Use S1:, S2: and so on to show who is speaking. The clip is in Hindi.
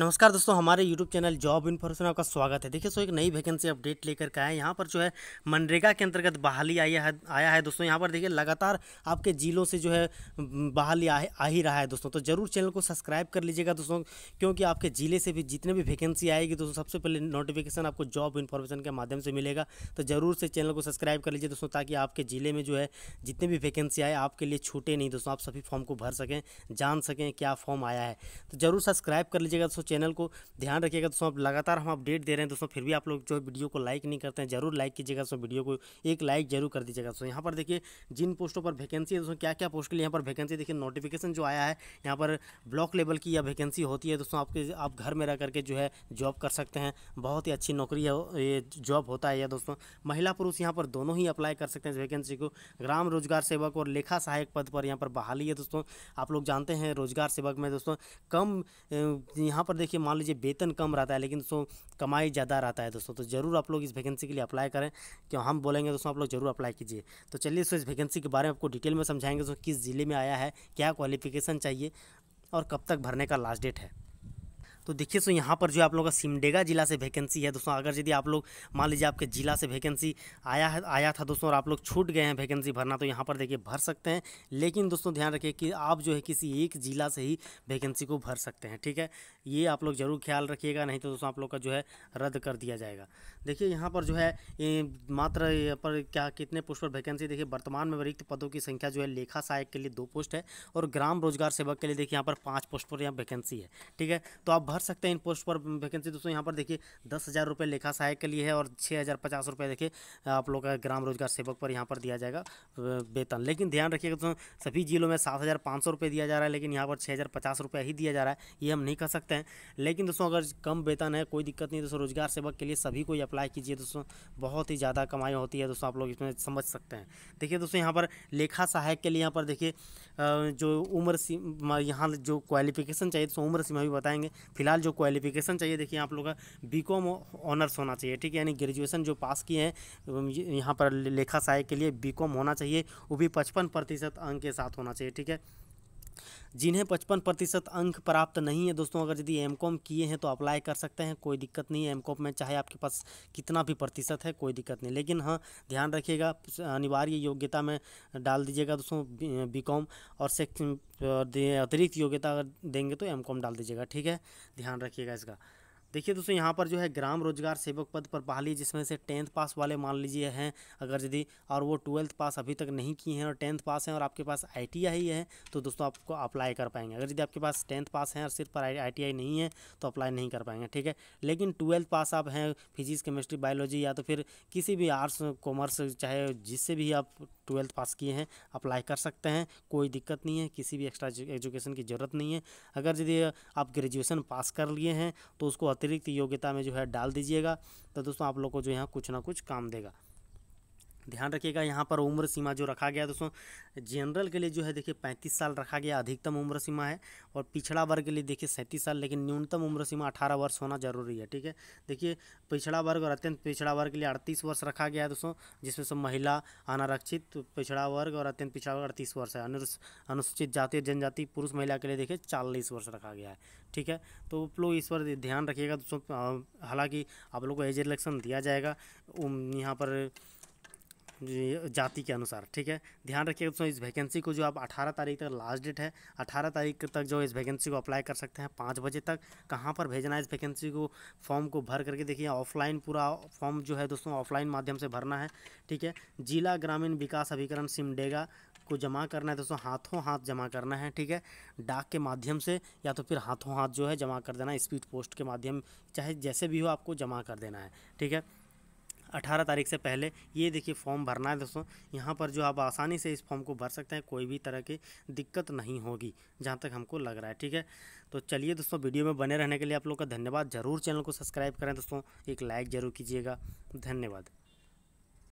S1: नमस्कार दोस्तों हमारे YouTube चैनल जॉब इन्फॉर्मेशन आपका स्वागत है देखिए सो एक नई वैकेंसी अपडेट लेकर के आए यहाँ पर जो है मनरेगा के अंतर्गत बहाली आई है आया है दोस्तों यहाँ पर देखिए लगातार आपके जिलों से जो है बहाली आ, आ ही रहा है दोस्तों तो ज़रूर चैनल को सब्सक्राइब कर लीजिएगा दोस्तों क्योंकि आपके ज़िले से भी जितने भी वैकेंसी आएगी दोस्तों सबसे पहले नोटिफिकेशन आपको जॉब इन्फॉर्मेशन के माध्यम से मिलेगा तो ज़रूर से चैनल को सब्सक्राइब कर लीजिए दोस्तों ताकि आपके ज़िले में जो है जितने भी वैकेंसी आए आपके लिए छूटे नहीं दोस्तों आप सभी फॉर्म को भर सकें जान सकें क्या फॉर्म आया है तो ज़रूर सब्सक्राइब कर लीजिएगा दोस्तों दोस्तों चैनल को ध्यान रखिएगा दोस्तों आप लगातार हम अपडेट दे रहे हैं दोस्तों फिर भी आप लोग जो वीडियो को लाइक नहीं करते हैं जरूर लाइक कीजिएगा दोस्तों वीडियो को एक लाइक जरूर कर दीजिएगा दोस्तों यहाँ पर देखिए जिन पोस्टों पर वैकेंसी है दोस्तों क्या क्या पोस्ट के लिए यहाँ पर वैकेंसी देखिए नोटिफिकेशन जो आया है यहाँ पर ब्लॉक लेवल की यह वैकेंसी होती है दोस्तों आपके आप घर में रह करके जो है जॉब कर सकते हैं बहुत ही अच्छी नौकरी है ये जॉब होता है या दोस्तों महिला पुरुष यहाँ पर दोनों ही अप्लाई कर सकते हैं वैकेंसी को ग्राम रोजगार सेवक और लेखा सहायक पद पर यहाँ पर बहाली है दोस्तों आप लोग जानते हैं रोजगार सेवक में दोस्तों कम यहाँ पर पर देखिए मान लीजिए वेतन कम रहता है लेकिन दोस्तों कमाई ज़्यादा रहता है दोस्तों तो ज़रूर आप लोग इस वैकेंसी के लिए अप्लाई करें क्यों हम बोलेंगे दोस्तों आप लोग ज़रूर अप्लाई कीजिए तो चलिए दोस्तों इस वैकेंसी के बारे में आपको डिटेल में समझाएंगे दोस्तों किस ज़िले में आया है क्या क्वालिफिकेशन चाहिए और कब तक भरने का लास्ट डेट है तो देखिए सो यहाँ पर जो आप लोगों का सिमडेगा जिला से वैकेंसी है दोस्तों अगर यदि आप लोग मान लीजिए आपके जिला से वैकेंसी आया है आया था दोस्तों और आप लोग छूट गए हैं वैकेंसी भरना तो यहाँ पर देखिए भर सकते हैं लेकिन दोस्तों ध्यान रखिए कि आप जो है किसी एक जिला से ही वैकेंसी को भर सकते हैं ठीक है ये आप लोग ज़रूर ख्याल रखिएगा नहीं तो दोस्तों आप लोग का जो है रद्द कर दिया जाएगा देखिए यहाँ पर जो है मात्र यहाँ पर क्या कितने पोस्ट पर वैकेंसी देखिए वर्तमान में रिक्त पदों की संख्या जो है लेखा सहायक के लिए दो पोस्ट है और ग्राम रोजगार सेवक के लिए देखिए यहाँ पर पाँच पोस्ट पर यहाँ वैकेंसी है ठीक है तो आप भर सकते हैं इन पोस्ट पर वैकेंसी दोस्तों यहाँ पर देखिए दस हज़ार रुपये लेखा सहायक के लिए है और छः हज़ार पचास रुपये देखिए आप लोग का ग्राम रोजगार सेवक पर यहाँ पर दिया जाएगा वेतन लेकिन ध्यान रखिएगा दोस्तों सभी जिलों में सात हज़ार पाँच सौ रुपये दिया जा रहा है लेकिन यहाँ पर छः हज़ार पचास रुपये ही दिया जा रहा है ये हम नहीं कर सकते हैं लेकिन दोस्तों अगर कम वेतन है कोई दिक्कत नहीं दोस्तों रोजगार सेवक के लिए सभी को अप्लाई कीजिए दोस्तों बहुत ही ज़्यादा कमाई होती है दोस्तों आप लोग इसमें समझ सकते हैं देखिए दोस्तों यहाँ पर लेखा सहायक के लिए यहाँ पर देखिए जो उम्र सीमा यहाँ जो क्वालिफिकेशन चाहिए दोस्तों उम्र सीमा भी बताएंगे फिर फिलहाल जो क्वालिफिकेशन चाहिए देखिए आप लोग का बी कॉम ऑनर्स होना चाहिए ठीक है यानी ग्रेजुएशन जो पास किए हैं यहाँ पर लेखा सहायक के लिए बी कॉम होना चाहिए वो भी पचपन प्रतिशत अंक के साथ होना चाहिए ठीक है जिन्हें पचपन प्रतिशत अंक प्राप्त नहीं है दोस्तों अगर यदि एम कॉम किए हैं तो अप्लाई कर सकते हैं कोई दिक्कत नहीं है एम कॉम में चाहे आपके पास कितना भी प्रतिशत है कोई दिक्कत नहीं लेकिन हाँ ध्यान रखिएगा अनिवार्य योग्यता में डाल दीजिएगा दोस्तों बी कॉम और सेक्शन अतिरिक्त योग्यता अगर देंगे तो एम कॉम डाल दीजिएगा ठीक है ध्यान रखिएगा इसका देखिए दोस्तों यहाँ पर जो है ग्राम रोजगार सेवक पद पर बहाली जिसमें से टेंथ पास वाले मान लीजिए हैं अगर यदि और वो ट्वेल्थ पास अभी तक नहीं किए हैं और टेंथ पास हैं और आपके पास आई टी आई है तो दोस्तों आपको अप्लाई कर पाएंगे अगर यदि आपके पास टेंथ पास हैं और सिर्फ आई टी आई नहीं है तो अप्लाई नहीं कर पाएंगे ठीक है लेकिन ट्वेल्थ पास आप हैं फिजिक्स केमिस्ट्री बायोलॉजी या तो फिर किसी भी आर्ट्स कॉमर्स चाहे जिससे भी आप ट्वेल्थ पास किए हैं अप्लाई कर सकते हैं कोई दिक्कत नहीं है किसी भी एक्स्ट्रा एजुकेशन की ज़रूरत नहीं है अगर यदि आप ग्रेजुएसन पास कर लिए हैं तो उसको अतिरिक्त योग्यता में जो है डाल दीजिएगा तो दोस्तों आप लोग को जो यहाँ कुछ ना कुछ काम देगा ध्यान रखिएगा यहाँ पर उम्र सीमा जो रखा गया दोस्तों जनरल के लिए जो है देखिए पैंतीस साल रखा गया अधिकतम उम्र सीमा है और पिछड़ा वर्ग के लिए देखिए सैंतीस साल लेकिन न्यूनतम उम्र सीमा अठारह वर्ष होना जरूरी है ठीक है देखिए पिछड़ा वर्ग और अत्यंत पिछड़ा वर्ग के लिए अड़तीस वर्ष रखा गया है दोस्तों जिसमें से महिला अनारक्षित पिछड़ा वर्ग और अत्यंत पिछड़ा वर्ग अड़तीस वर्ष है अनुसूचित जाति और जनजाति पुरुष महिला के लिए देखिए चालीस वर्ष रखा गया है ठीक है तो आप लोग इस पर ध्यान रखिएगा दोस्तों हालाँकि आप लोग को एज इलेक्शन दिया जाएगा यहाँ पर जाति के अनुसार ठीक है ध्यान रखिए दोस्तों इस वैकेंसी को जो आप 18 तारीख तक लास्ट डेट है 18 तारीख तक जो इस वैकेंसी को अप्लाई कर सकते हैं पाँच बजे तक कहाँ पर भेजना है इस वैकेंसी को फॉर्म को भर करके देखिए ऑफलाइन पूरा फॉर्म जो है दोस्तों ऑफलाइन माध्यम से भरना है ठीक है जिला ग्रामीण विकास अभिकरण सिमडेगा को जमा करना है दोस्तों हाथों हाथ जमा करना है ठीक है डाक के माध्यम से या तो फिर हाथों हाथ जो है जमा कर देना स्पीड पोस्ट के माध्यम चाहे जैसे भी हो आपको जमा कर देना है ठीक है अठारह तारीख से पहले ये देखिए फॉर्म भरना है दोस्तों यहाँ पर जो आप आसानी से इस फॉर्म को भर सकते हैं कोई भी तरह की दिक्कत नहीं होगी जहाँ तक हमको लग रहा है ठीक है तो चलिए दोस्तों वीडियो में बने रहने के लिए आप लोग का धन्यवाद ज़रूर चैनल को सब्सक्राइब करें दोस्तों एक लाइक ज़रूर कीजिएगा धन्यवाद